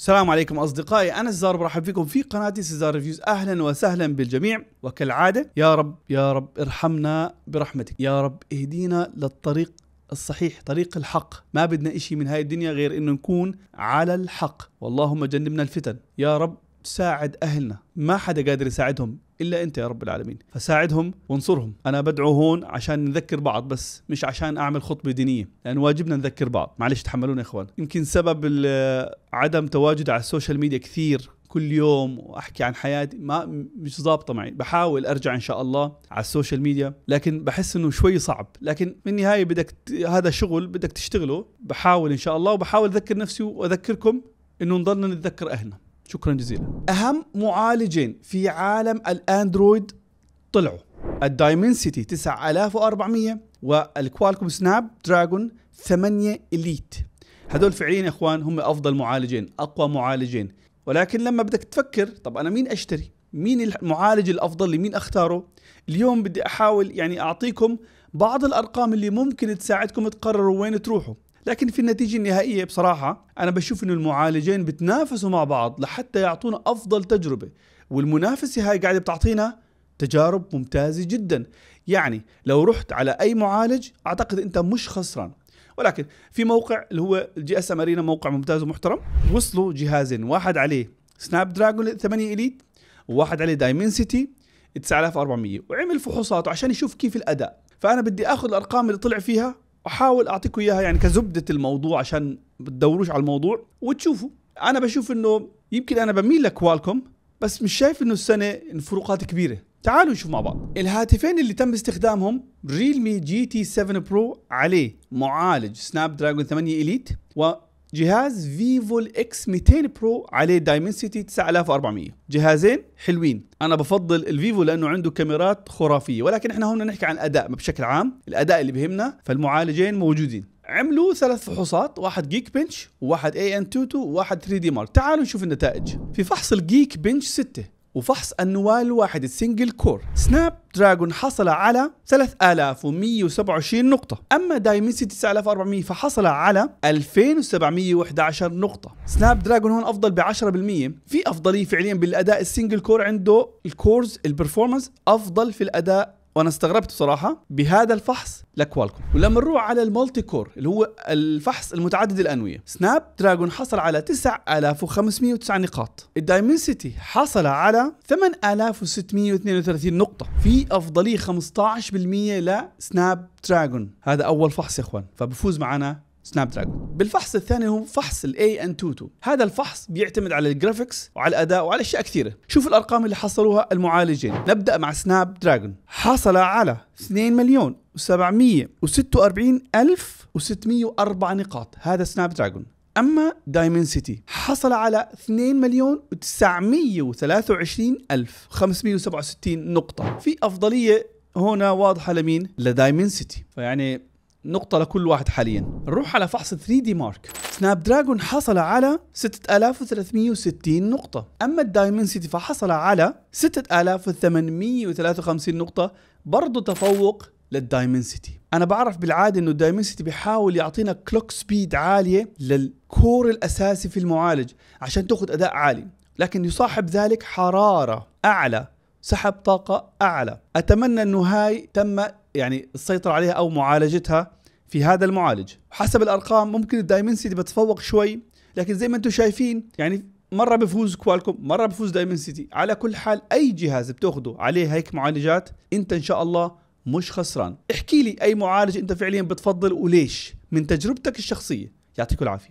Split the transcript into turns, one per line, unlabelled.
السلام عليكم اصدقائي انا سزار برحب فيكم في قناتي سزار ريفيوز اهلا وسهلا بالجميع وكالعاده يا رب يا رب ارحمنا برحمتك يا رب اهدينا للطريق الصحيح طريق الحق ما بدنا إشي من هاي الدنيا غير انه نكون على الحق واللهم جنبنا الفتن يا رب ساعد اهلنا ما حدا قادر يساعدهم الا انت يا رب العالمين فساعدهم وانصرهم انا بدعو هون عشان نذكر بعض بس مش عشان اعمل خطبه دينيه لان واجبنا نذكر بعض معلش تحملونا يا اخوان يمكن سبب عدم تواجد على السوشيال ميديا كثير كل يوم واحكي عن حياتي ما مش ظابطه معي بحاول ارجع ان شاء الله على السوشيال ميديا لكن بحس انه شوي صعب لكن بالنهايه بدك هذا شغل بدك تشتغله بحاول ان شاء الله وبحاول اذكر نفسي واذكركم انه نضلنا نتذكر اهلنا شكرا جزيلا اهم معالجين في عالم الاندرويد طلعوا الدايمنسيتي 9400 والكوالكوم سناب دراجون 8 اليت هذول فعليا يا اخوان هم افضل معالجين اقوى معالجين ولكن لما بدك تفكر طب انا مين اشتري مين المعالج الافضل لمين اختاره اليوم بدي احاول يعني اعطيكم بعض الارقام اللي ممكن تساعدكم تقرروا وين تروحوا لكن في النتيجه النهائيه بصراحه انا بشوف انه المعالجين بتنافسوا مع بعض لحتى يعطونا افضل تجربه والمنافسه هاي قاعده بتعطينا تجارب ممتازه جدا يعني لو رحت على اي معالج اعتقد انت مش خسران ولكن في موقع اللي هو جي اس ام ارينا موقع ممتاز ومحترم وصلوا جهازين واحد عليه سناب دراجون 8 اليت وواحد عليه دايمنسيتي 9400 وعمل فحوصات عشان يشوف كيف الاداء فانا بدي اخذ الارقام اللي طلع فيها احاول اعطيكم اياها يعني كزبده الموضوع عشان بتدوروش على الموضوع وتشوفوا انا بشوف انه يمكن انا بميل لكوالكم بس مش شايف انه السنه الفروقات كبيره تعالوا نشوف مع بعض الهاتفين اللي تم استخدامهم ريلمي جي تي 7 برو عليه معالج سناب دراجون 8 اليت و جهاز فيفو الاكس 200 برو عليه دايمنسيتي 9400 جهازين حلوين انا بفضل الفيفو لانه عنده كاميرات خرافيه ولكن احنا هنا نحكي عن اداء بشكل عام الاداء اللي بهمنا فالمعالجين موجودين عملوا ثلاث فحوصات واحد جيك بنش وواحد اي ان 22 وواحد 3 دي مارك تعالوا نشوف النتائج في فحص الجيك بنش 6 وفحص النواه الواحد السنجل كور سناب دراجون حصل على 3127 نقطة أما دايمنسي 9400 فحصل على 2711 نقطة سناب دراجون هون أفضل ب 10% في أفضلية فعليا بالأداء السنجل كور عنده الكورز البرفورمانس أفضل في الأداء وانا استغربت بصراحه بهذا الفحص لكوالكم ولما نروح على المالتي كور اللي هو الفحص المتعدد الانويه سناب دراجون حصل على 9509 نقاط الدايمنسيتي حصل على 8632 نقطه في افضليه 15% لسناب دراجون هذا اول فحص يا اخوان فبفوز معنا سناب دراجون بالفحص الثاني هو فحص الاي ان 22 هذا الفحص بيعتمد على الجرافيكس وعلى الاداء وعلى اشياء كثيره شوف الارقام اللي حصلوها المعالجين نبدا مع سناب دراجون حصل على 2 مليون و746 الف و604 نقاط هذا سناب دراجون اما دايمن سيتي حصل على 2 مليون و923 الف 567 نقطه في افضليه هنا واضحه لمين لدايمن سيتي فيعني نقطة لكل واحد حاليا نروح على فحص 3 دي مارك سناب دراجون حصل على 6360 نقطة أما الدايمنسيتي فحصل على 6853 نقطة برضه تفوق للدايمنسيتي انا بعرف بالعاده انه الدايمنسيتي بيحاول يعطينا كلوك سبيد عاليه للكور الاساسي في المعالج عشان تاخذ اداء عالي لكن يصاحب ذلك حراره اعلى سحب طاقة أعلى أتمنى أنه هاي تم يعني السيطرة عليها أو معالجتها في هذا المعالج حسب الأرقام ممكن الدايمنسيتي بتفوق شوي لكن زي ما أنتم شايفين يعني مرة بفوز كوالكم مرة بفوز دايمنسيتي على كل حال أي جهاز بتاخده عليه هيك معالجات أنت إن شاء الله مش خسران احكي لي أي معالج أنت فعليا بتفضل وليش من تجربتك الشخصية يعطيكم العافية